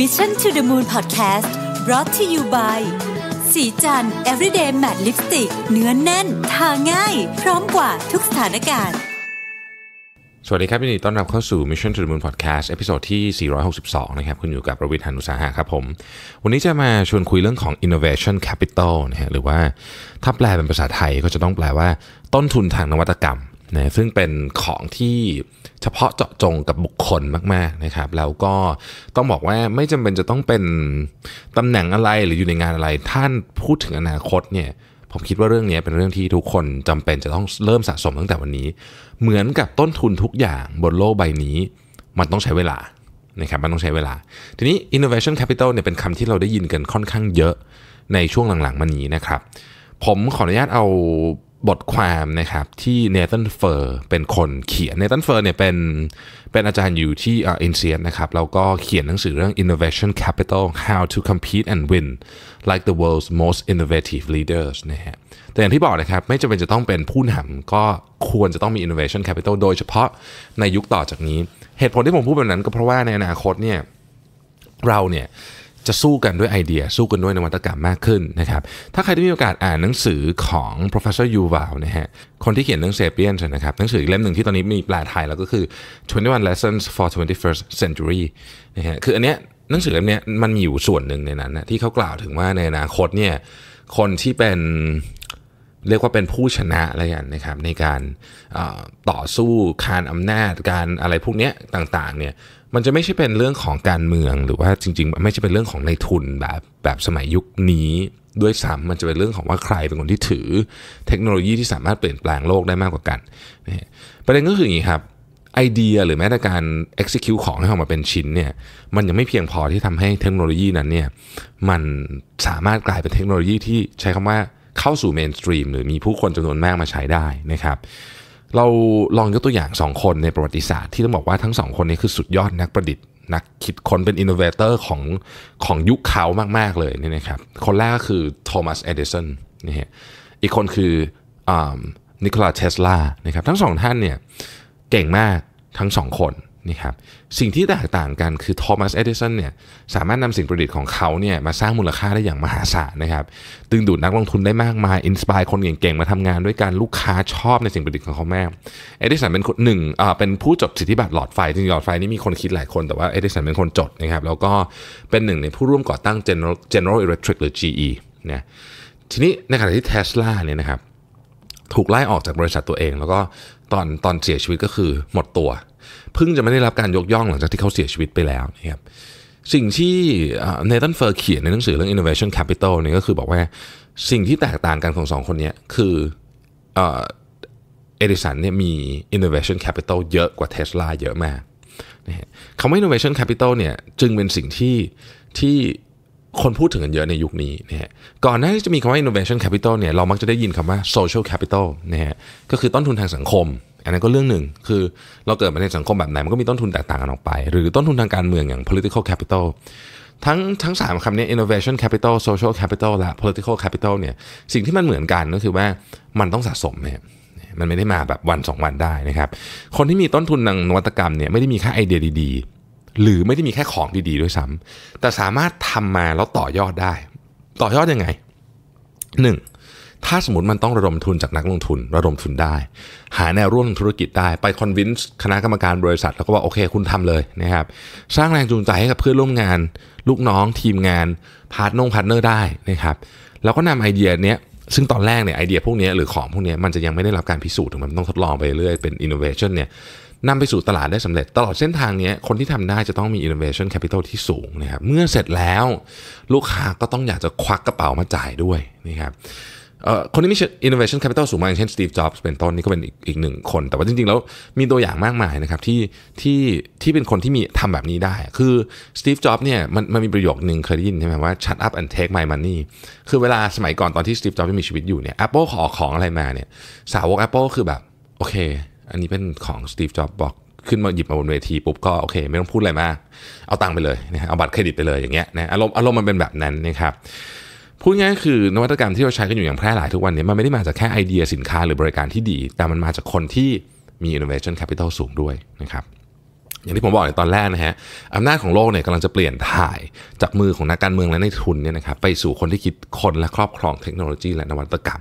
Mission to the Moon Podcast brought to you by สีจัน everyday matte lipstick เนื้อนแน่น ทาง่าย พร้อมกว่าทุกสถานการณ์ สวัสดีครับยินดีต้อนรับเข้าสู่ Mission to the Moon Podcast ตอนที่ 462 นะครับคุณอยู่กับประวิทยานุสาหะครับผม วันนี้จะมาชวนคุยเรื่องของ innovation capital นะฮะ หรือว่าถ้าแปลเป็นภาษาไทยก็จะต้องแปลว่าต้นทุนทางนวัตกรรมนะซึ่งเป็นของที่เฉพาะเจาะจงกับบุคคลมากๆนะครับแล้วก็ต้องบอกว่าไม่จำเป็นจะต้องเป็นตำแหน่งอะไรหรืออยู่ในงานอะไรท่านพูดถึงอนาคตเนี่ยผมคิดว่าเรื่องนี้เป็นเรื่องที่ทุกคนจำเป็นจะต้องเริ่มสะสมตั้งแต่วันนี้ เหมือนกับต้นทุนทุกอย่างบนโลกใบนี้ มันต้องใช้เวลานะครับมันต้องใช้เวลา ทีนี้ innovation capital เนี่ยเป็นคำที่เราได้ยินกันค่อนข้างเยอะในช่วงหลังๆมานี้นะครับผมขออนุญาตเอาบทความนะครับที่เนธันเฟอร์เป็นคนเขียนเนธันเฟอร์เนี่ยเป็น เป็นอาจารย์อยู่ที่อินเซียนนะครับแล้วก็เขียนหนังสือเรื่อง innovation capital how to compete and win like the world's most innovative leaders นะฮะแต่อย่างที่บอกนะครับ ไม่จำเป็นจะต้องเป็นผู้นำก็ควรจะต้องมี innovation capital โดยเฉพาะในยุคต่อจากนี้ เหตุผลที่ผมพูดแบบนั้นก็เพราะว่าในอนาคตเนี่ย เราเนี่ยจะสู้กันด้วยไอเดีย สู้กันด้วยนวัตกรรมมากขึ้นนะครับถ้าใครได้มีโอกาสอ่านหนังสือของ professor Yuval นะฮะคนที่เขียน หนัง s a p เ e ียนะครับหนังสืออีกเล่มหนึ่งที่ตอนนี้มีแปลไทยแล้วก็คือ 21 lessons for 21st century นะฮะคืออันเนี้ยหนังสือเล่มนี้ยมันมีอยู่ส่วนหนึ่งในนั้นนะที่เขากล่าวถึงว่าในอนาคตเนี่ยคนที่เป็นเรียกว่าเป็นผู้ชนะอะไรอย่างนะครับในการต่อสู้คานอำนาจ การอะไรพวกนี้ต่างๆเนี่ยมันจะไม่ใช่เป็นเรื่องของการเมืองหรือว่าจริง ๆ ไม่ใช่เป็นเรื่องของในทุนแบบแบบสมัยยุคนี้ด้วยซ้ำมันจะเป็นเรื่องของว่าใครเป็นคนที่ถือ เทคโนโลยีที่สามารถเปลี่ยนแปลงโลกได้มากกว่ากัน ประเด็นก็คืออย่างนี้ครับไอเดีย หรือแม้แต่การ execute ของให้ออกมาเป็นชิ้นเนี่ยมันยังไม่เพียงพอที่ทำให้เทคโนโลยีนั้นเนี่ยมันสามารถกลายเป็นเทคโนโลยีที่ใช้คำว่าเข้าสู่เมนสตรีมหรือมีผู้คนจำนวนมากมาใช้ได้นะครับเราลองยกตัวอย่าง 2 คนในประวัติศาสตร์ที่ต้องบอกว่าทั้ง 2 คนนี้คือสุดยอดนักประดิษฐ์นักคิดคนเป็นอินโนเวเตอร์ของของยุคเขามากๆเลยนี่นะครับคนแรกก็คือโทมัสเอดิสันนี่ฮะอีกคนคือนิโคลาเทสลานะครับทั้งสองท่านเนี่ยเก่งมากทั้งสองคนนี่ครับสิ่งที่แตกต่างกันคือโทมัสเอดิสันเนี่ยสามารถนำสิ่งประดิษฐ์ของเขาเนี่ยมาสร้างมูลค่าได้อย่างมหาศาลนะครับดึงดูดนักลงทุนได้มากมายอินสปายคนเก่งๆมาทำงานด้วยการลูกค้าชอบในสิ่งประดิษฐ์ของเขาแม่เอดิสันเป็นหนึ่งเป็นผู้จดสิทธิบัตรหลอดไฟจริงหลอดไฟนี่มีคนคิดหลายคนแต่ว่าเอดิสันเป็นคนจดนะครับแล้วก็เป็นหนึ่งในผู้ร่วมก่อตั้ง General, General Electric หรือ GE นี่ยทีนี้ในขณะที่เทสลาเนี่ยนะครับถูกไล่ออกจากบริษัทตัวเอง แล้วก็ตอนตอนเสียชีวิตก็คือหมดตัวเพิ่งจะไม่ได้รับการยกย่องหลังจากที่เขาเสียชีวิตไปแล้วนะครับสิ่งที่เนตันเฟอร์เขียนในหนังสือเรื่อง innovation capital เนี่ยก็คือบอกว่าสิ่งที่แตกต่างกันของสองคนนี้คือเอดิสันเนี่ยมี innovation capital เยอะกว่าเทสลาเยอะมากคำว่า innovation capital เนี่ยจึงเป็นสิ่งที่ที่คนพูดถึงกันเยอะในยุคนี้นะฮะก่อนหน้าที่จะมีคำว่า innovation capital เนี่ยเรามักจะได้ยินคำว่า social capital นะฮะก็คือต้นทุนทางสังคมอันนั้นก็เรื่องหนึ่งคือเราเกิดมาในสังคมแบบไหน มันก็มีต้นทุนแตกต่างกันออกไป หรือต้นทุนทางการเมืองอย่าง political capital ทั้งทั้งสามคำนี้ innovation capital social capital และ political capital เนี่ยสิ่งที่มันเหมือนกันก็คือว่ามันต้องสะสมเนี่ยมันไม่ได้มาแบบวัน 2 วันได้นะครับ คนที่มีต้นทุนทางนวัตกรรมเนี่ยไม่ได้มีแค่ไอเดียดีๆ หรือไม่ได้มีแค่ของดีๆด้วยซ้ำ แต่สามารถทำมาแล้วต่อยอดได้ ต่อยอดยังไง 1. ถ้าสมมติมันต้องระดมทุนจากนักลงทุน ระดมทุนได้ หาแนวร่วมธุรกิจได้ ไปคอนวินส์คณะกรรมการบริษัท แล้วก็ว่าโอเคคุณทำเลยนะครับสร้างแรงจูงใจให้กับเพื่อนร่วมงานลูกน้องทีมงานพาร์ทนงพาร์ทเนอร์ได้นะครับแล้วก็นำไอเดียเนี้ยซึ่งตอนแรกเนี่ยไอเดียพวกนี้หรือของพวกนี้มันจะยังไม่ได้รับการพิสูจน์ถึงมันต้องทดลองไปเรื่อยเป็นอินโนเวชันเนี่ยนำไปสู่ตลาดได้สำเร็จตลอดเส้นทางนี้คนที่ทำได้จะต้องมีอินโนเวชันแคปิตอลที่สูงนะครับเมื่อเสร็จแล้ว ลูกค้าก็ต้องอยากจะควักกระเป๋ามาจ่ายด้วยนะครับคนที่มี innovation capital สูงมาก เช่น Steve Jobs เป็นต้นนี่ก็เป็นอีกหนึ่งคน แต่ว่าจริงๆ แล้วมีตัวอย่างมากมายนะครับที่ที่ที่เป็นคนที่มีทำแบบนี้ได้ คือ Steve Jobs เนี่ยมันมันมีประโยคหนึ่งเคยได้ยินใช่ไหมว่า shut up and take my money คือเวลาสมัยก่อนตอนที่ Steve Jobs ยังมีชีวิตอยู่เนี่ย Apple ขอของอะไรมาเนี่ยสาวก Apple คือแบบ โอเค อันนี้เป็นของ Steve Jobs บอกขึ้นมาหยิบมาบนเวทีปุ๊บก็โอเคไม่ต้องพูดอะไรมากเอาตังค์ไปเลยนะเอาบัตรเครดิตไปเลยอย่างเงี้ยนะอารมณ์อารมณ์มันเป็นแบบนั้นนะครับพูดง่ายคือนวัตกรรมที่เราใช้กันอยู่อย่างแพร่หลายทุกวันนี้ มันไม่ได้มาจากแค่ไอเดียสินค้าหรือบริการที่ดี แต่มันมาจากคนที่มี innovation capital สูงด้วยนะครับ อย่างที่ผมบอกในตอนแรกนะฮะอำนาจของโลกเนี่ยกำลังจะเปลี่ยนถ่ายจากมือของนักการเมืองและในทุนเนี่ยนะครับไปสู่คนที่คิดคนและครอบครองเทคโนโลยีและนวัตกรรม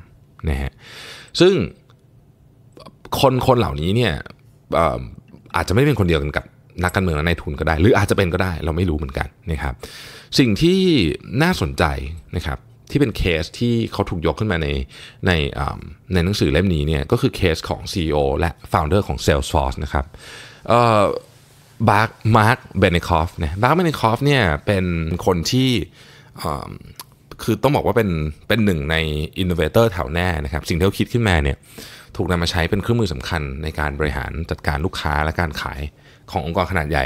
นะฮะซึ่งคนคนเหล่านี้เนี่ยอาจจะไม่เป็นคนเดียวกันกับนักการเมืองและในทุนก็ได้ หรืออาจจะเป็นก็ได้ เราไม่รู้เหมือนกันนะครับ สิ่งที่น่าสนใจนะครับที่เป็นเคสที่เขาถูกยกขึ้นมาในในในหนังสือเล่มนี้เนี่ยก็คือเคสของ CEO และ Founder ของ Salesforce นะครับบาร์กมาร์กเบเนคอฟเนี่ยบาร์กเบเนคอฟเนี่ยเป็นคนที่คือต้องบอกว่าเป็นเป็นหนึ่งในอินโนเวเตอร์แถวแน่นะครับสิ่งที่เขาคิดขึ้นมาเนี่ยถูกนำมาใช้เป็นเครื่องมือสำคัญในการบริหารจัดการลูกค้าและการขายขององค์กรขนาดใหญ่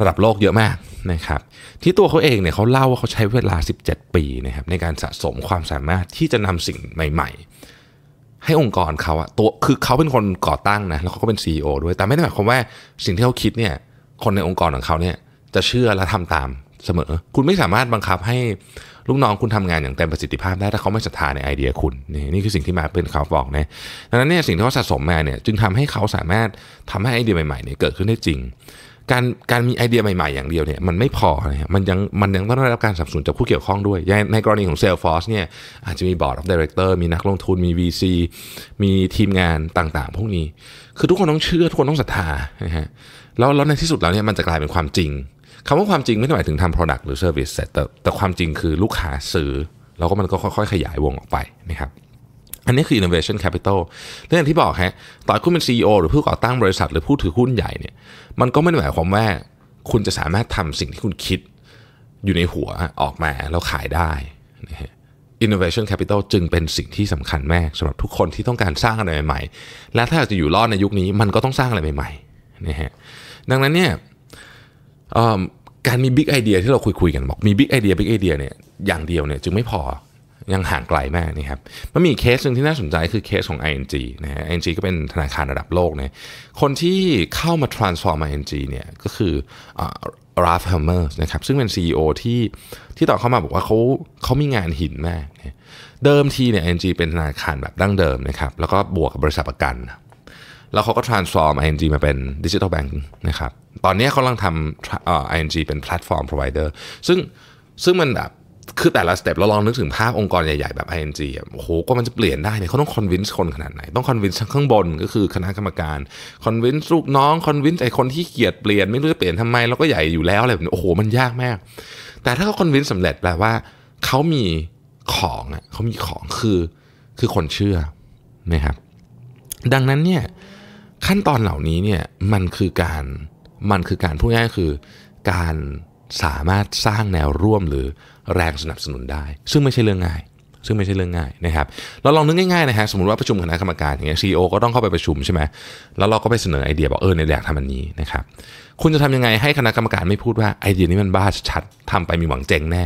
ระดับโลกเยอะมากนะครับที่ตัวเขาเองเนี่ยเขาเล่าว่าเขาใช้เวลา 17 ปีนะครับในการสะสมความสามารถที่จะนำสิ่งใหม่ ๆ ให้องค์กรเขาอะตัวคือเขาเป็นคนก่อตั้งนะ แล้วเขาก็เป็น CEO ด้วย แต่ไม่ได้หมายความว่าสิ่งที่เขาคิดเนี่ยคนในองค์กรของเขาเนี่ยจะเชื่อและทำตามเสมอคุณไม่สามารถบังคับให้ ลูกน้องคุณทำงานอย่างเต็มประสิทธิภาพได้ถ้าเขาไม่ศรัทธาในไอเดียคุณนี่นี่คือสิ่งที่มาเป็นข่าวบอกนะดังนั้นเนี่ยสิ่งที่เขาสะสมมาเนี่ยจึงทำให้เขาสามารถทำให้ไอเดียใหม่ๆเนี่ยเกิดขึ้นได้จริงการการมีไอเดียใหม่ๆ อย่างเดียวเนี่ยมันไม่พอนะฮะมันยังมันยังต้องได้รับการสนับสนุนจากผู้เกี่ยวข้องด้วยในกรณีของ Salesforce เนี่ยอาจจะมีบอร์ดของดีเรคเตอร์มีนักลงทุนมี VC มีทีมงานต่างๆ พวกนี้ คือทุกคนต้องเชื่อ ทุกคนต้องศรัทธานะฮะแล้วแล้วในที่สุดแล้วเนี่ยมันจะกลายเป็นความจริงคำว่าความจริงไม่ได้หมายถึงทำ Product หรือ Service แต่แต่ความจริงคือลูกค้าซื้อแล้วก็มันก็ค่อย ๆ ขยายวงออกไปนะครับอันนี้คือ innovation capital เรื่องที่บอกฮะ ต่อคุณเป็น CEO หรือผู้ก่อตั้งบริษัท หรือผู้ถือหุ้นใหญ่เนี่ย มันก็ไม่ได้หมายความว่า คุณจะสามารถทำสิ่งที่คุณคิดอยู่ในหัวออกมาแล้วขายได้ innovation capital จึงเป็นสิ่งที่สำคัญมากสำหรับทุกคนที่ต้องการสร้างอะไรใหม่ๆ และถ้าาจะอยู่รอดในยุคนี้มันก็ต้องสร้างอะไรใหม่ๆ นะฮะ ดังนั้นเนี่ยการมีบิ๊กไอเดียที่เราคุยๆ กันบอกมีบิ๊กไอเดียบิ๊กไอเดียเนี่ย อย่างเดียวเนี่ยจึงไม่พอยังห่างไกลมากนี่ครับ มันมีเคสหนึ่งที่น่าสนใจคือเคสของ ING นะฮะ ING ก็เป็นธนาคารระดับโลกเนี่ยคนที่เข้ามา transform ING เนี่ยก็คือราฟเฮมเมอร์นะครับซึ่งเป็น CEO ที่ที่ต่อเข้ามาบอกว่าเขาเขามีงานหินมาก เดิมทีเนี่ย ING เป็นธนาคารแบบดั้งเดิมนะครับแล้วก็บวกกับบริษัทประกัน แล้วเขาก็ transform ING มาเป็น digital bank นะครับตอนนี้เขากำลังทำ ING เป็นแตฟอร์มพร p r วเดอร์ซึ่งซึ่งมันแบบคือแต่ละสเต็ปเราลองนึกถึงภาพองค์กรใหญ่ๆแบบ ING โอ้โหก็มันจะเปลี่ยนได้เนี่ยเขาต้องคอนวินส์คนขนาดไหน ต้องคอนวินส์ข้างบนก็คือคณะกรรมการคอนวินส์ลูกน้องคอนวินส์ไอ้คนที่เกียดเปลี่ยน ไม่รู้จะเปลี่ยนทำไมเราก็ใหญ่อยู่แล้วอะไรแบบนี้โอ้โหมันยากมาก แต่ถ้าเขาคอนวินส์สำเร็จแปลว่าเขามีของอ่ะเขามีของคือคือคนเชื่อนะครับดังนั้นเนี่ยขั้นตอนเหล่านี้เนี่ยมันคือการมันคือการพูดง่ายคือ การสามารถสร้างแนวร่วมหรือแรงสนับสนุนได้ ซึ่งไม่ใช่เรื่องง่าย ซึ่งไม่ใช่เรื่องง่ายนะครับเราลองนึกง่ายๆนะฮะสมมติว่าประชุมคณะกรรมการอย่างเงี้ยซีอก็ต้องเข้าไปประชุมใช่ไหมแล้วเราก็ไปเสนอไอเดียบอกเออในอยากทำอันนี้นะครับคุณจะทำยังไงให้คณะกรรมการไม่พูดว่าไอเดียนี้มันบ้าชัด ทำไปมีหวังเจ๊งแน่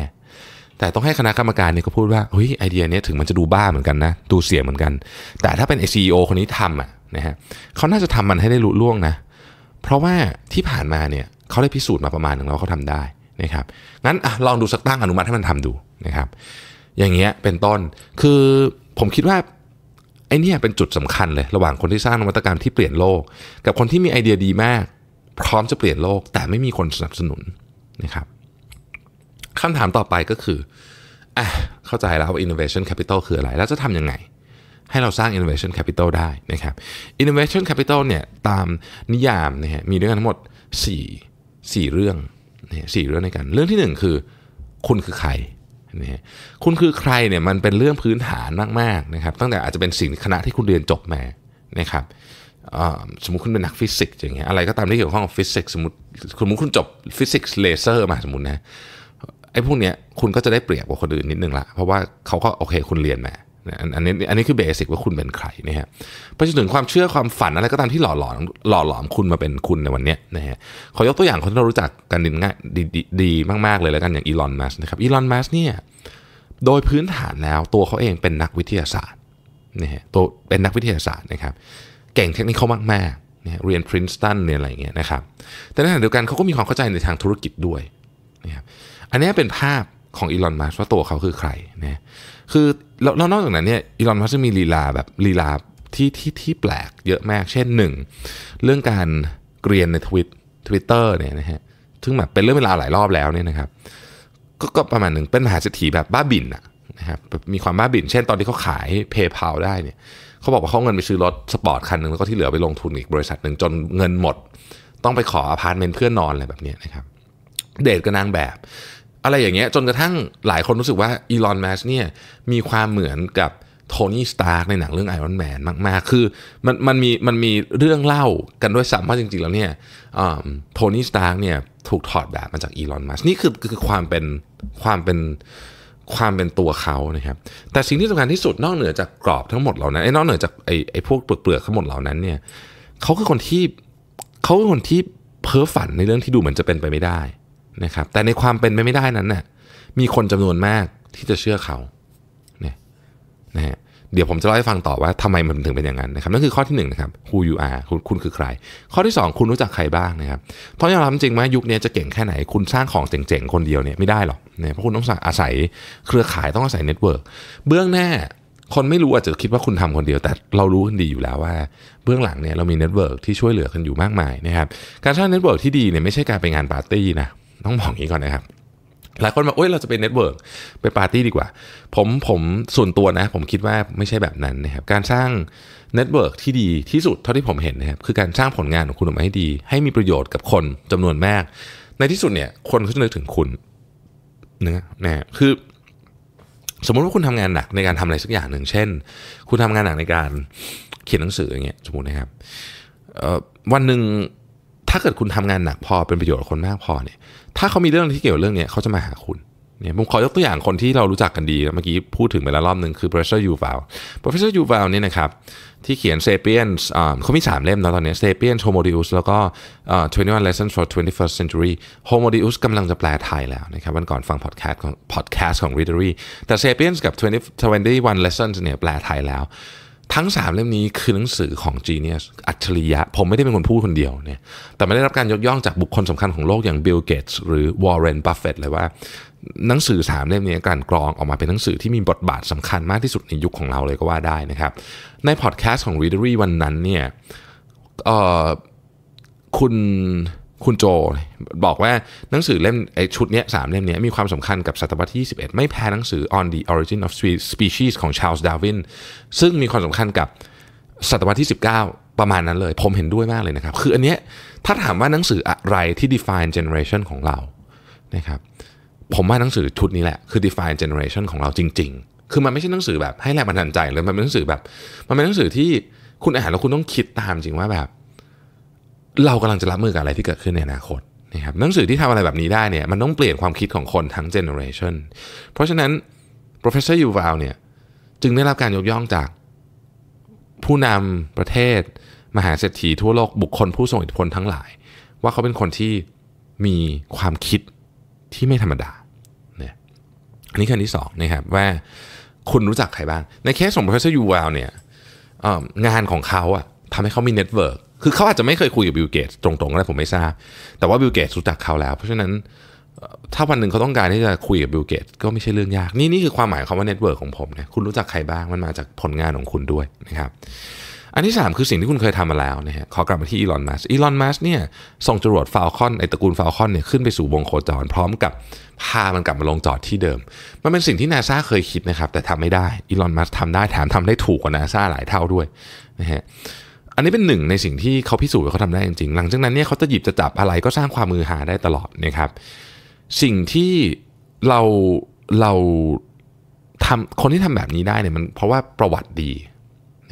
แต่ต้องให้คณะกรรมการเนี่ยก็พูดว่าเฮ้ยไอเดียนี้ถึงมันจะดูบ้าเหมือนกันนะดูเสี่ยงเหมือนกัน แต่ถ้าเป็นไอซีคนนี้ทำอ่ะนะฮะเขาน่าจะทำมันให้ได้ลุล่วงนะเพราะว่าที่ผ่านมาเนี่ยเขาได้พิสูจน์มาประมาณหนึ่งแล้วเขาทำได้นะครับ งั้นอลองดูสักตั้งอนุมัติให้มันทำดูนะครับ อย่างเงี้ยเป็นต้น คือผมคิดว่า ไอเนี้ยเป็นจุดสำคัญเลย ระหว่างคนที่สร้างนวัตกรรมที่เปลี่ยนโลก กับคนที่มีไอเดียดีมากพร้อมจะเปลี่ยนโลก แต่ไม่มีคนสนับสนุนนะครับคำถามต่อไปก็คืออ่ะเข้าใจแล้วว่า innovation capital คืออะไร แล้วจะทำยังไง ให้เราสร้าง innovation capital ได้นะครับ innovation capital เนี่ยตามนิยามนะฮะมีด้วยกันทั้งหมด 4 4 เรื่องนี่สี่เรื่องในกันเรื่องที่1คือ คุณคือใครนี่คุณคือใครเนี่ยมันเป็นเรื่องพื้นฐานมากๆนะครับ ตั้งแต่อาจจะเป็นสิ่งคณะที่คุณเรียนจบมานะครับสมมติคุณเป็นนักฟิสิกส์อย่างเงี้ยอะไรก็ตามที่เกี่ยวข้องกับฟิสิกส์สมมติสมมติคุณจบฟิสิกส์เลเซอร์มาสมมตินะไอ้พวกเนี้ยคุณก็จะได้เปรียบกว่าคนอื่นนิดนึงละเพราะว่าเขาก็โอเคคุณเรียนมาอันนี้อันนี้คือเบสิกว่าคุณเป็นใครนะฮะไปจนถึงความเชื่อความฝันอะไรก็ตามที่หล่อหลอมหล่อหลอมคุณมาเป็นคุณในวันนี้นะฮะขอยกตัวอย่างคนที่เรารู้จักกันดีง่ายดีมาก ๆ เลยแล้วกันอย่างอีลอนมัสนะครับอีลอนมัสเนี่ยโดยพื้นฐานแล้วตัวเขาเองเป็นนักวิทยาศาสตร์นะฮะตัวเป็นนักวิทยาศาสตร์นะครับเก่งเทคนิคมากมากนะเรียนปรินสตันเรียนอะไรเงี้ยนะครับแต่ในขณะเดียวกันเขาก็มีความเข้าใจในทางธุรกิจด้วยนะครับอันนี้เป็นภาพของอีลอนมัสว่าตัวเขาคือใครนะคือ แล้วนอกจากนั้นเนี่ยอีลอนมัสจะมีลีลาแบบลีลาที่ที่ที่แปลกเยอะมาก เช่นหนึ่ง เรื่องการเกรียนในทวิตทวิตเตอร์เนี่ยนะฮะซึ่งแบบเป็นเรื่องเวลาหลายรอบแล้วเนี่ยนะครับกก็ประมาณหนึ่งเป็นมหาเศรษฐีแบบบ้าบินอะนะครับมีความบ้าบิน เช่นตอนที่เขาขาย p a y p พาได้เนี่ย เขาบอกว่าเขาเงินไปซื้อรถสปอร์ตคันหนึ่งแล้วก็ที่เหลือไปลงทุนอีกบริษัทหนึ่งจนเงินหมดต้องไปขออพาร์ตเมนต์เพื่อนนอนอะไรแบบนี้นะครับ เดทกับนางแบบอะไรอย่างเงี้ยจนกระทั่งหลายคนรู้สึกว่าอีลอนมัสเนี่ยมีความเหมือนกับโทนี่สตาร์กในหนังเรื่องไอรอนแมนมากๆ คือมันมันมีมันมีเรื่องเล่ากันด้วยซ้ำว่าจริงๆ แล้วเนี่ยโทนี่สตาร์กเนี่ยถูกถอดแบบมาจากอีลอนมัสนี่คือคือความเป็นความเป็นความเป็นตัวเขานะครับ แต่สิ่งที่สำคัญที่สุดนอกเหนือจากกรอบทั้งหมดเหล่านั้นไอ้นอกเหนือจากไอ้ไอ้พวกเปลือกทั้งหมดเหล่านั้นเนี่ยเขาคือคนที่เขาคือคนที่เพ้อฝันในเรื่องที่ดูเหมือนจะเป็นไปไม่ได้นะครับ แต่ในความเป็นไปไม่ได้นั้นนะ่ะมีคนจำนวนมากที่จะเชื่อเขาเนี่ยนะฮะเดี๋ยวผมจะเล่าให้ฟังต่อว่า ทำไมมันถึงเป็นอย่างนั้นนะครับ นั่นคือข้อที่1นนะครับ who you are คุณคุณคือใคร ข้อที่ 2 คุณรู้จักใครบ้างนะครับเพราะอย่างเรจริงไหมยุคนี้จะเก่งแค่ไหน คุณสร้างของเจ๋งๆคนเดียวเนี่ยไม่ได้หรอกเนี่ยเพราะคุณต้องอาศัยเครือข่ายต้องอาศัยเน็ตเวิร์กเบื้องหน้าคนไม่รู้อาจจะคิดว่าคุณทำคนเดียว แต่เรารู้กันดีอยู่แล้วว่า เบื้องหลังเนี่ยเรามีเน็ตเวิร์กที่ช่วยเหลือกันอยู่มากมายนะครับ การสร้างเน็ตเวิร์กที่ดีเนี่ยไม่ใช่การไปงานปาร์ตี้นะต้องบอกอย่างนี้ก่อนนะครับ หลายคนบอกโอ้ยเราจะเป็นเน็ตเวิร์กไปปาร์ตี้ดีกว่า ผม ผมส่วนตัวนะ ผมคิดว่าไม่ใช่แบบนั้นนะครับ การสร้างเน็ตเวิร์กที่ดีที่สุดเท่าที่ผมเห็นนะครับ คือการสร้างผลงานของคุณออกมาให้ดี ให้มีประโยชน์กับคนจำนวนมาก ในที่สุดเนี่ย คนเขาจะนึกถึงคุณนะนะคือ สมมุติว่าคุณทำงานหนักในการทำอะไรสักอย่างหนึ่งเช่น คุณทำงานหนักในการเขียนหนังสืออย่างเงี้ยสมมตินะครับวันหนึ่งถ้าเกิดคุณทำงานหนักพอเป็นประโยชน์กับคนมากพอเนี่ยถ้าเขามีเรื่องที่เกี่ยวเรื่องเนี้ยเขาจะมาหาคุณเนี่ยผมขอยกตัวอย่างคนที่เรารู้จักกันดี เมื่อกี้พูดถึงไปแล้วรอบหนึ่งคือ Professor Yuval Professor Yuval เนี่ยนะครับที่เขียน Sapiens เขามี 3 เล่มแล้วตอนนี้ Sapiens Homo Deus แล้วก็ 21 Lessons for 21st Century Homo Deus กำลังจะแปลไทยแล้วนะครับวันก่อนฟัง podcast ของ podcast ของ Readery แต่ Sapiens กับ twenty o 21 Lessons เนี่ยแปลไทยแล้วทั้ง 3เล่มนี้คือหนังสือของ Genius อัจฉริยะ ผมไม่ได้เป็นคนพูดคนเดียวเนี่ยแต่ไม่ได้รับการยกย่องจากบุคคลสำคัญของโลกอย่างบิลเกตส์หรือวอ r r e n b u f ฟ e ต t เลยว่าหนังสือ 3 เล่มนี้การกรองออกมาเป็นหนังสือที่มีบทบาทสำคัญมากที่สุดในยุคของเราเลยก็ว่าได้นะครับในพอดแคสต์ของ Readery วันนั้นเนี่ยคุณคุณโจบอกว่าหนังสือเล่มชุดนี้สามเล่มนี้มีความสำคัญกับศตวรรษที่ 21 ไม่แพ้หนังสือ On the Origin of Species ของ Charles Darwin ซึ่งมีความสำคัญกับศตวรรษที่ 19 ประมาณนั้นเลย ผมเห็นด้วยมากเลยนะครับ คืออันนี้ถ้าถามว่าหนังสืออะไรที่ define generation ของเรานะครับผมว่าหนังสือชุดนี้แหละ คือ define generation ของเราจริงๆ คือมันไม่ใช่หนังสือแบบให้แรงบันดาลใจเลยมันเป็นหนังสือแบบมันเป็นหนังสือที่คุณอ่านแล้วคุณต้องคิดตามจริงว่าแบบเรากำลังจะรับมือกับอะไรที่เกิดขึ้นในอนาคตนะครับหนังสือที่ทำอะไรแบบนี้ได้เนี่ยมันต้องเปลี่ยนความคิดของคนทั้งเจเนอเรชันเพราะฉะนั้น professor Yuval เนี่ยจึงได้รับการยกย่องจากผู้นำประเทศมหาเศรษฐีทั่วโลกบุคคลผู้ทรงอิทธิพลทั้งหลาย ว่าเขาเป็นคนที่มีความคิดที่ไม่ธรรมดาเนี่ยอันนี้คันที่2นะครับว่าคุณรู้จักใครบ้างในเคสของ professor Yuval เนี่ยงานของเขาอะทำให้เขามีเน็ตเวิร์กคือเขาอาจจะไม่เคยคุยกับบิลเกตตรงๆนะผมไม่ทราบ แต่ว่าบิลเกตรู้จักเขาแล้ว เพราะฉะนั้นถ้าวันหนึ่งเขาต้องการที่จะคุยกับบิลเกตก็ไม่ใช่เรื่องยาก นี่นี่คือความหมายคำว่าเน็ตเวิร์กของผมนะคุณรู้จักใครบ้าง มันมาจากผลงานของคุณด้วยนะครับอันที่ 3 คือสิ่งที่คุณเคยทำมาแล้วนะฮะขอกลับมาที่อีลอนมัสอีลอนมัสเนี่ยส่งจรวดฟาลคอนไอตระกูลฟาลคอนเนี่ยขึ้นไปสู่วงโคจรพร้อมกับพามันกลับมาลงจอดที่เดิม มันเป็นสิ่งที่นาซาเคยคิดนะครับแต่ทำไม่ได้อีลอนมัสทำได้แถมทาได้ถูกกว่านาซาหลายเท่าด้วยนะฮะอันนี้เป็นหนึ่งในสิ่งที่เขาพิสูจน์ว่าเขาทำได้จริงๆหลังจากนั้นเนี่ยเขาจะหยิบจะจับอะไรก็สร้างความมือหาได้ตลอดนะครับ สิ่งที่เราเราทำคนที่ทำแบบนี้ได้เนี่ยมันเพราะว่าประวัติดี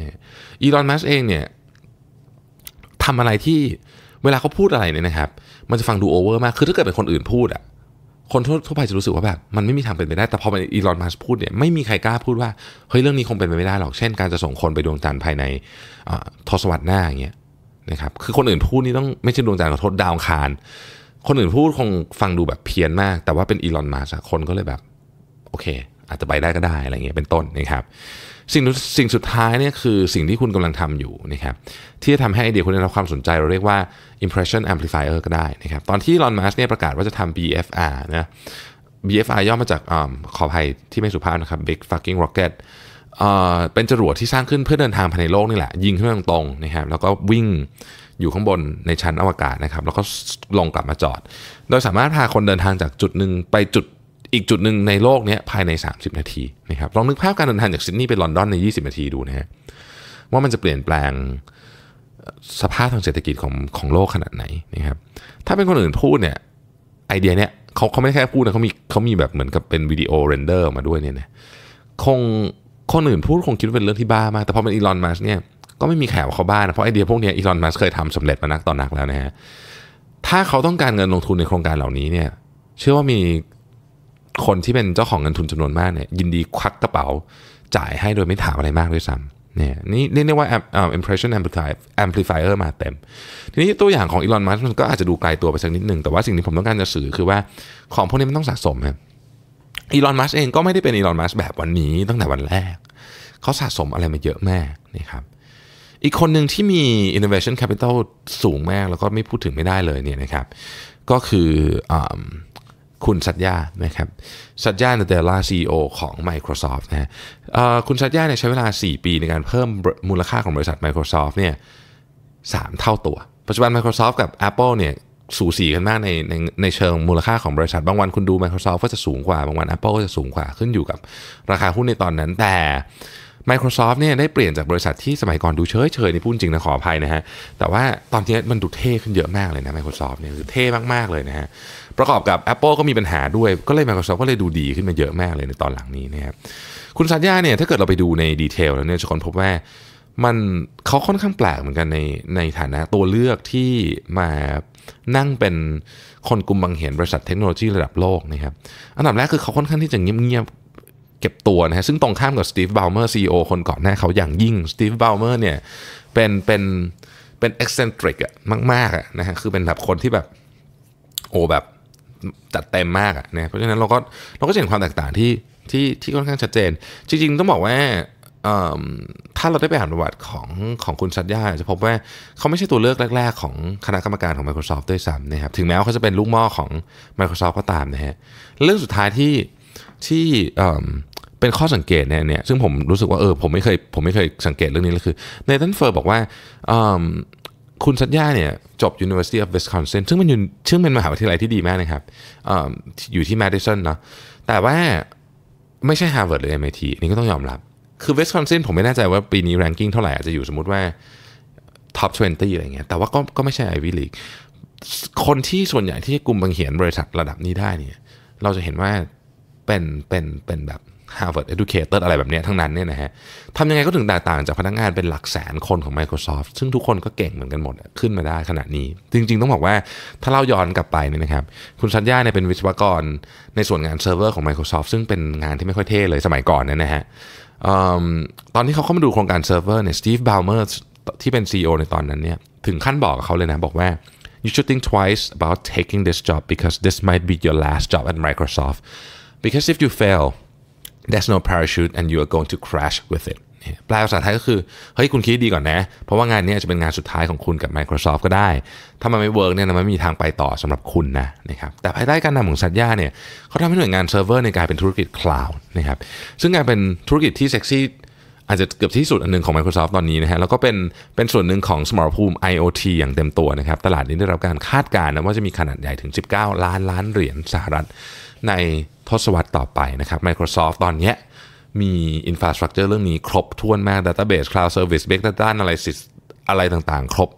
อีลอนมัสเองเนี่ยทำอะไรที่เวลาเขาพูดอะไรเนี่ยนะครับ มันจะฟังดูโอเวอร์มาก คือถ้าเกิดเป็นคนอื่นพูดอะคนทั่วไปจะรู้สึกว่าแบบมันไม่มีทางเป็นไปได้แต่พอมันอีลอนมัสพูดเนี่ยไม่มีใครกล้าพูดว่าเฮ้ยเรื่องนี้คงเป็นไปไม่ได้หรอกเช่น การจะส่งคนไปดวงจันทร์ภายในทศวรรษหน้าอย่างเงี้ยนะครับคือคนอื่นพูดนี่ต้องไม่ใช่ดวงจันทร์ขอโทษดาวคารคนอื่นพูดคงฟังดูแบบเพี้ยนมาก แต่ว่าเป็นอีลอนมัสคนก็เลยแบบ โอเคอาจจะไปได้ก็ได้อะไรเงี้ยเป็นต้นนะครับสิ่งสิ่งสุดท้ายเนี่ยคือสิ่งที่คุณกำลังทำอยู่นะครับที่จะทำให้ไอเดียคุณได้รับความสนใจ เราเรียกว่า impression amplifier ก็ได้นะครับตอนที่ลอนม์สเนี่ยประกาศว่าจะทำ BFR นะ BFR ย่อมาจากอขออภัยที่ไม่สุภาพนะครับ big fucking rocket เป็นจรวดที่สร้างขึ้นเพื่อเดินทางภายในโลกนี่แหละ ยิงขึ้นตรงๆนะครับแล้วก็วิ่งอยู่ข้างบนในชั้นอวกาศนะครับแล้วก็ลงกลับมาจอดโดยสามารถพาคนเดินทางจากจุดหนึ่งไปจุดอีกจุดหนึ่งในโลกนี้ภายใน 30 นาทีนะครับลองนึกภาพการเดินทางจากซิดนีย์ไปลอนดอนใน 20 นาทีดูนะฮะว่ามันจะเปลี่ยนแปลงสภาพทางเศรษฐกิจของของโลกขนาดไหนนะครับถ้าเป็นคนอื่นพูดเนี่ยไอเดียเนี่ยเขาเขาไม่แค่พูดนะเขามีเขามีแบบเหมือนกับเป็นวิดีโอเรนเดอร์มาด้วยเนี่ยนะคงคนอื่นพูดคงคิดว่าเป็นเรื่องที่บ้ามาก แต่พอเป็นอีลอนมัสเนี่ยก็ไม่มีแขวเขาบ้านะเพราะไอเดียพวกนี้อีลอนมัสเคยทำสำเร็จมานักต่อนนักแล้วนะฮะถ้าเขาต้องการเงินลงทุนในโครงการเหล่านี้เนี่ยเชื่อว่ามีคนที่เป็นเจ้าของเงินทุนจำนวนมากเนี่ยยินดีควักกระเป๋าจ่ายให้โดยไม่ถามอะไรมากด้วยซ้ำเนี่ยนี่เรียกได้ว่า impression amplifier มาเต็ม ทีนี้ตัวอย่างของอีลอนมัสมันก็อาจจะดูไกลตัวไปสักนิดหนึ่ง แต่ว่าสิ่งที่ผมต้องการจะสื่อคือว่าของพวกนี้มันต้องสะสมครับอีลอนมัสก์เองก็ไม่ได้เป็นอีลอนมัสก์แบบวันนี้ตั้งแต่วันแรก เขาสะสมอะไรมาเยอะมากน่ครับอีกคนหนึ่งที่มี innovation capital สูงมากแล้วก็ไม่พูดถึงไม่ได้เลยเนี่ยนะครับ ก็คืออคุณสัตยานะครับ สัตยาเนเตล่าซีอของ Microsoft นะฮะคุณสัตยาเนี่ยใช้เวลา 4 ปีในการเพิ่มมูลค่าของบริษัท Microsoft เนี่ยสเท่าตัว ปัจจุบัน Microsoft กับ Apple เนี่ยสูสีกันมากในในในเชิงมูลค่าของบริษัท บางวันคุณดู Microsoft ก็จะสูงกว่าบางวัน Apple ก็จะสูงกว่าขึ้นอยู่กับราคาหุ้นในตอนนั้น แต่ Microsoft เนี่ยได้เปลี่ยนจากบริษัทที่สมัยก่อนดูเฉยเฉยในี่พูดจริงนะขออภัยนะฮะแต่ว่าตอนนี้มันดูเท่ขึ้นเยอะมากเลยนะ Microsoft เนี่ยคือเท่มากๆเลยนะฮะประกอบกับ Apple ก็มีปัญหาด้วยก็เลย Microsoft ก็เลยดูดีขึ้นมาเยอะมากเลยในตอนหลังนี้นะครับ คุณสัญญาเนี่ยถ้าเกิดเราไปดูในดีเทลแล้วเนี่ยจะค้นพบว่า มันเขาค่อนข้างแปลกเหมือนกันในในฐานะตัวเลือกที่มานั่งเป็นคนกลุ่มบังเหียนบริษัทเทคโนโลยีระดับโลกนะครับอันดับแรกคือเขาค่อนข้างที่จะเงียบๆเก็บตัวนะฮะซึ่งตรงข้ามกับสตีฟบาลเมอร์ซีอคนก่อนหน้าเขาอย่างยิ่งสตีฟบาลเมอร์เนี่ยเป็นเป็นเป็นเอ็กเซนทริกอะมากๆอะนะฮะคือเป็นแบบคนที่แบบโอ้แบบจัดเต็มมากอะนะเพราะฉะนั้นเราก็เราก็เห็นความแตกต่างที่ที่ที่ค่อนข้างชัดเจน จริงๆ ต้องบอกว่าถ้าเราได้ไปอ่านประวัติของของคุณชัดย่าจะพบว่าเขาไม่ใช่ตัวเลือกแรกๆของคณะกรรมการของ Microsoft ด้วยซ้ำนะครับ ถึงแม้ว่าเขาจะเป็นลูกม่อของ Microsoft ก็ตามนะฮะเรื่องสุดท้ายที่ที่เป็นข้อสังเกตเนี่ยเนี่ยซึ่งผมรู้สึกว่าเออ ผมไม่เคยผมไม่เคยสังเกตเรื่องนี้เลยคือเนทันเฟอร์บอกว่าคุณสัญญาเนี่ยจบ University of Wisconsin ซึ่งมันอยู่ซึ่งเป็นมหาวิทยาลัยที่ดีมากนะครับออยู่ที่ Madison เนาะแต่ว่าไม่ใช่ Harvard หรือ MIT นี่ก็ต้องยอมรับคือ Wisconsin ผมไม่แน่ใจว่าปีนี้ ranking เท่าไหร่อาจจะอยู่สมมติว่า top 20อะไรเงี้ยแต่ว่าก็ก็ไม่ใช่ Ivy League คนที่ส่วนใหญ่ที่กลุ่มบังเหียนบริษัทระดับนี้ได้เนี่ยเราจะเห็นว่าเป็นเป็นเป็นแบบ Harvard Educator อะไรแบบนี้ทั้งนั้นเนี่ยนะฮะทำยังไงก็ถึงแตกต่างจากพนักงานเป็นหลักแสนคนของ Microsoft ซึ่งทุกคนก็เก่งเหมือนกันหมดขึ้นมาได้ขนาดนี้ จริงๆต้องบอกว่าถ้าเราย้อนกลับไปเนี่ยนะครับคุณชัญญาเนี่ยเป็นวิศวกรในส่วนงานเซิร์ฟเวอร์ของ Microsoft ซึ่งเป็นงานที่ไม่ค่อยเท่เลยสมัยก่อนเนี่ยนะฮะตอนที่เขาเข้ามาดูโครงการเซิร์ฟเวอร์เนี่ยสตีฟบาวเมอร์ที่เป็น CEO ในตอนนั้นเนี่ยถึงขั้นบอกกับเขาเลยนะบอกว่า you should think twice about taking this job because this might be your last job at Microsoft because if you fail there's no parachute and you are going to crash with it แปลภาษาไทยก็คือเฮ้ย คุณคิดดีก่อนนะ เพราะว่างานนี้จะเป็นงานสุดท้ายของคุณกับ Microsoft ก็ได้ ถ้ามันไม่เวิร์กเนี่ย มันไม่มีทางไปต่อสำหรับคุณนะ นะครับ แต่ภายใต้การนำของสัญญาเนี่ย เขาทำให้หน่วยงานเซิร์ฟเวอร์ในกลายเป็นธุรกิจคลาวด์นะครับ ซึ่งกานเป็นธุรกิจที่เซ็กซี่อาจจะเกือบที่สุดอันหนึ่งของ Microsoft ตอนนี้นะฮะแล้วก็เป็นเป็นส่วนหนึ่งของสมรภูมิ IoT อย่างเต็มตัวนะครับ ตลาดนี้ได้รับการคาดการณ์นะว่าจะมีขนาดใหญ่ถึง 19 ล้านล้านเหรียญสหรัฐ ในทศวรรษต่อไปนะครับ Microsoft ตอนนี้มีอินฟราสตรักเจอร์เรื่องนี้ ครบถ้วนมาก Database Cloud Service Big Data Analysis อะไรต่างๆ ครบ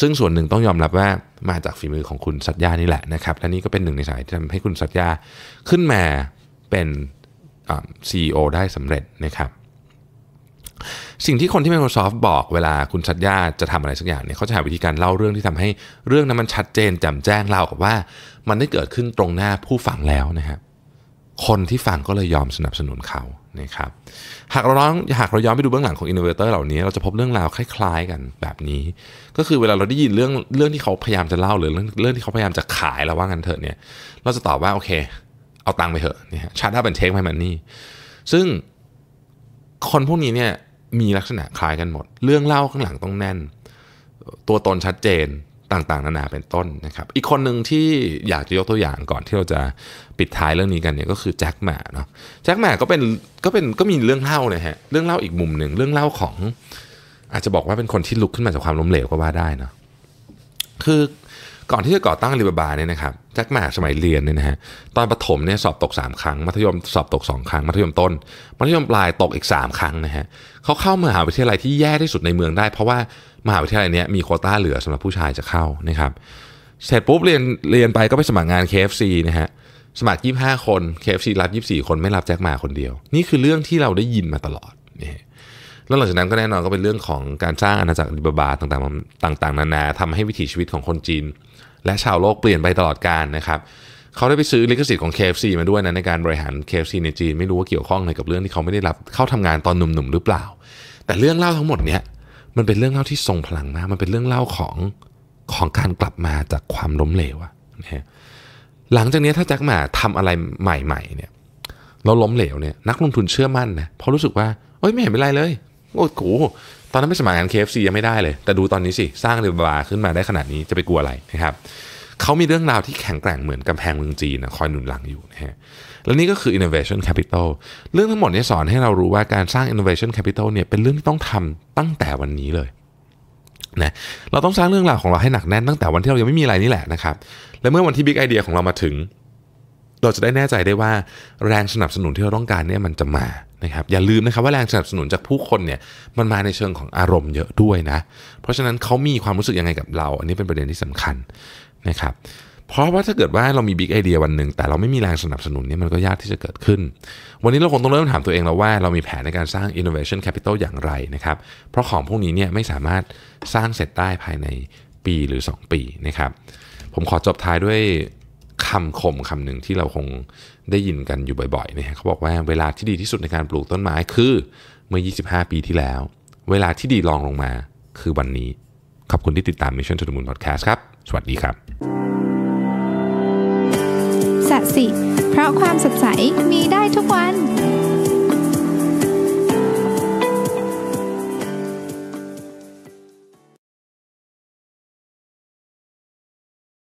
ซึ่งส่วนหนึ่งต้องยอมรับว่ามาจากฝีมือของคุณสัตยานี่แหละนะครับและนี่ก็เป็นหนึ่งในสายที่ทำให้คุณสัตยาขึ้นมาเป็น CEO ได้สำเร็จนะครับสิ่งที่คนที่ Microsoft บอกเวลาคุณชัด่าจะทำอะไรสักอย่างเนี่ยเขาจะหาวิธีการเล่าเรื่องที่ทำให้เรื่องนั้นมันชัดเจนแจ่มแจ้งเรากับว่ามันได้เกิดขึ้นตรงหน้าผู้ฟังแล้วนะครับคนที่ฟังก็เลยยอมสนับสนุนเขานะครับหากเราลองหากเราย้อนไปดูเบื้องหลังของอินโนเวเตอร์เหล่านี้ เราจะพบเรื่องราวคล้าย ๆกันแบบนี้ ก็คือเวลาเราได้ยินเรื่องเรื่องที่เขาพยายามจะเล่าหรือเรื่องเรื่องที่เขาพยายามจะขายเราว่างันเถอะเนี่ยเราจะตอบว่าโอเค เอาตังค์ไปเถอะเนี่ยชาร์จาเป็นเช็คไหมมันนี่ซึ่งคนพวกนี้เนี่ยมีลักษณะคล้ายกันหมด เรื่องเล่าข้างหลังต้องแน่น ตัวตนชัดเจนต่างๆ นานาเป็นต้นนะครับ อีกคนหนึ่งที่อยากจะยกตัวอย่างก่อนที่เราจะปิดท้ายเรื่องนี้กันเนี่ยก็คือแจ็คแมาเนาะ แจ็คแมาก็เป็นก็เป็นก็มีเรื่องเล่านะฮะ เรื่องเล่าอีกมุมหนึ่งเรื่องเล่าของ อาจจะบอกว่าเป็นคนที่ลุกขึ้นมาจากความล้มเหลวก็ว่าได้เนาะคือก่อนที่จะก่อตั้งลีบาบาเนี่ยนะครับแจ็คแมาสมัยเรียนเนี่ยนะฮะตอนประถมเนี่ยสอบตก 3 ครั้ง มัธยมสอบตก2ครั้งมัธยมต้น มัธยมปลายตกอีก3 ครั้งนะฮะเขาเข้ามหาวิทยาลัยที่แย่ที่สุดในเมืองได้เพราะว่ามหาวิทยาลัยเนี้ยมีโคต้าเหลือสำหรับผู้ชายจะเข้านะครับเสร็จปุ๊บเรียนเรียนไปก็ไปสมัครงาน KFC นะฮะสมัคร 25 คน KFC รับ24 คนไม่รับแจ็คมาคนเดียว นี่คือเรื่องที่เราได้ยินมาตลอดนี่แล้วหลังจากนั้นก็แน่นอนก็เป็นเรื่องของการสร้างอาณาจักริบาบาต่างๆต่างๆนานาทำให้วิถีชีวิตของคนจีนและชาวโลกเปลี่ยนไปตลอดกาลนะครับ เขาได้ไปซื้อลิขสิทธิ์ของ KFC มาด้วยนะในการบริหาร KFC ในจีนไม่รู้ว่าเกี่ยวข้องอะไรกับเรื่องที่เขาไม่ได้รับเข้าทำงานตอนหนุ่มๆหรือเปล่า แต่เรื่องเล่าทั้งหมดเนี้ยมันเป็นเรื่องเล่าที่ทรงพลังมากมันเป็นเรื่องเล่าของของการกลับมาจากความล้มเหลวอะนะฮะหลังจากนี้ถ้าแจ็คหมาทำอะไรใหม่ๆ เนี่ยเราล้มเหลวเนี่ยนักลงทุนเชื่อมั่นนะเพราะรู้สึกว่าเอ้ยไม่เห็นเป็นไรเลยโอ้โหตอนนั้นไม่สมัครงาน KFC ยังไม่ได้เลย แต่ดูตอนนี้สิ สร้างเรือบาร์ขึ้นมาได้ขนาดนี้จะไปกลัวอะไรนะครับเขามีเรื่องราวที่แข็งแกร่งเหมือนกำแพงเมืองจีนนะคอยหนุนหลังอยู่นะฮะและนี่ก็คือ innovation capital เรื่องทั้งหมดนี้สอนให้เรารู้ว่าการสร้าง innovation capital เนี่ยเป็นเรื่องที่ต้องทำตั้งแต่วันนี้เลยนะเราต้องสร้างเรื่องราวของเราให้หนักแน่นตั้งแต่วันที่เรายังไม่มีอะไรนี่แหละนะครับและเมื่อวันที่ big idea ของเรามาถึงเราจะได้แน่ใจได้ว่าแรงสนับสนุนที่เราต้องการเนี่ยมันจะมานะครับ อย่าลืมนะครับว่าแรงสนับสนุนจากผู้คนเนี่ยมันมาในเชิงของอารมณ์เยอะด้วยนะเพราะฉะนั้นเขามีความรู้สึกยังไงกับเรา อันนี้เป็นประเด็นที่สำคัญนะครับเพราะว่าถ้าเกิดว่าเรามีบิ๊กไอเดียวันหนึ่งแต่เราไม่มีแรงสนับสนุนเนี่ยมันก็ยากที่จะเกิดขึ้น วันนี้เราคงต้องเริ่มถามตัวเองแล้วว่าเรามีแผนในการสร้าง innovation capital อย่างไรนะครับเพราะของพวกนี้เนี่ยไม่สามารถสร้างเสร็จได้ภายในปีหรือ 2 ปีนะครับผมขอจบท้ายด้วยคำคมคำนึงที่เราคงได้ยินกันอยู่บ่อยๆนะฮะเขาบอกว่าเวลาที่ดีที่สุดในการปลูกต้นไม้คือเมื่อ 25 ปีที่แล้ว เวลาที่ดีรองลงมาคือวันนี้ ขอบคุณที่ติดตาม Mission to the Moon Podcast ครับ สวัสดีครับ สัสิเพราะความสดใส มีได้ทุกวัน